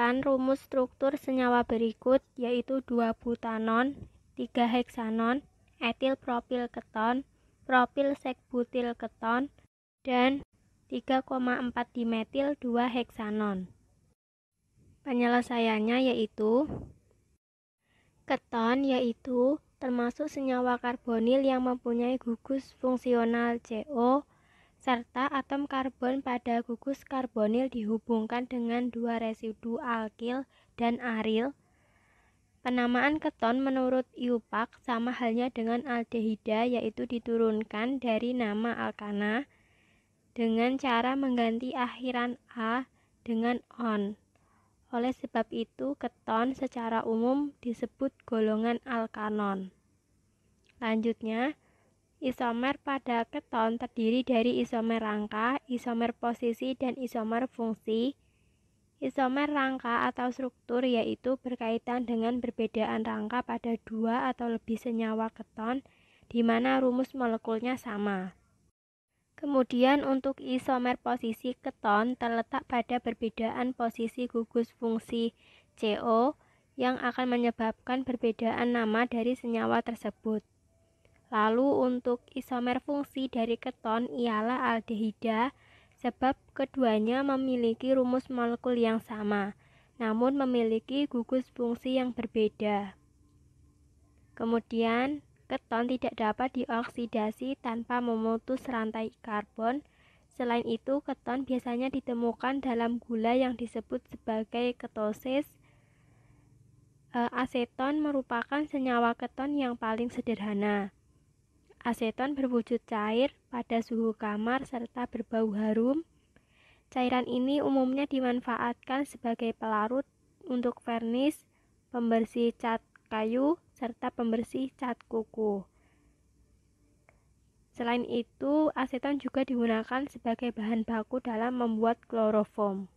menggunakan rumus struktur senyawa berikut yaitu 2 butanon, 3 heksanon, etil propil keton, propil sekbutil keton, dan 3,4 dimetil 2 heksanon. Penyelesaiannya yaitu keton yaitu termasuk senyawa karbonil yang mempunyai gugus fungsional CO serta atom karbon pada gugus karbonil dihubungkan dengan dua residu alkil dan aril. Penamaan keton menurut IUPAC sama halnya dengan aldehida yaitu diturunkan dari nama alkana dengan cara mengganti akhiran A dengan on. Oleh sebab itu, keton secara umum disebut golongan alkanon. Lanjutnya, Isomer pada keton terdiri dari isomer rangka, isomer posisi, dan isomer fungsi. Isomer rangka atau struktur yaitu berkaitan dengan perbedaan rangka pada dua atau lebih senyawa keton, di mana rumus molekulnya sama. Kemudian untuk isomer posisi keton terletak pada perbedaan posisi gugus fungsi CO yang akan menyebabkan perbedaan nama dari senyawa tersebut. Lalu untuk isomer fungsi dari keton ialah aldehida sebab keduanya memiliki rumus molekul yang sama namun memiliki gugus fungsi yang berbeda. Kemudian, keton tidak dapat dioksidasi tanpa memutus rantai karbon. Selain itu, keton biasanya ditemukan dalam gula yang disebut sebagai ketosis. E, aseton merupakan senyawa keton yang paling sederhana. Aseton berwujud cair pada suhu kamar serta berbau harum. Cairan ini umumnya dimanfaatkan sebagai pelarut untuk vernis, pembersih cat kayu, serta pembersih cat kuku. Selain itu, aseton juga digunakan sebagai bahan baku dalam membuat kloroform.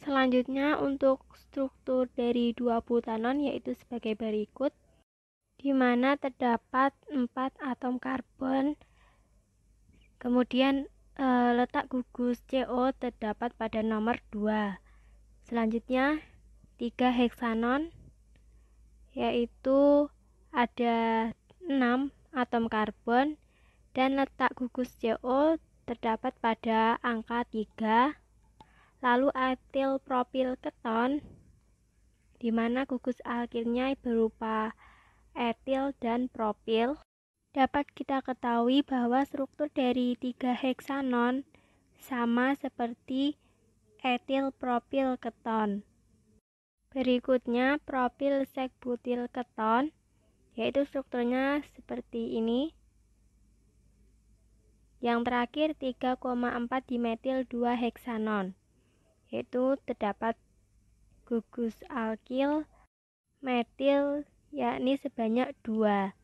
Selanjutnya untuk struktur dari dua butanon yaitu sebagai berikut di mana terdapat empat atom karbon. Kemudian e, letak gugus CO terdapat pada nomor 2. Selanjutnya 3 heksanon yaitu ada 6 atom karbon dan letak gugus CO terdapat pada angka 3. Lalu etil propil keton di mana gugus alkilnya berupa etil, dan propil, dapat kita ketahui bahwa struktur dari tiga heksanon sama seperti etil propil keton. Berikutnya propil sekbutil keton, yaitu strukturnya seperti ini. Yang terakhir 3,4 dimetil 2 heksanon, yaitu terdapat gugus alkil, metil, yakni sebanyak dua.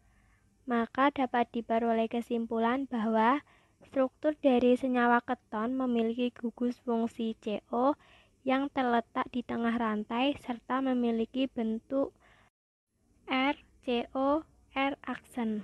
Maka dapat diperoleh kesimpulan bahwa struktur dari senyawa keton memiliki gugus fungsi CO yang terletak di tengah rantai serta memiliki bentuk RCO R aksen.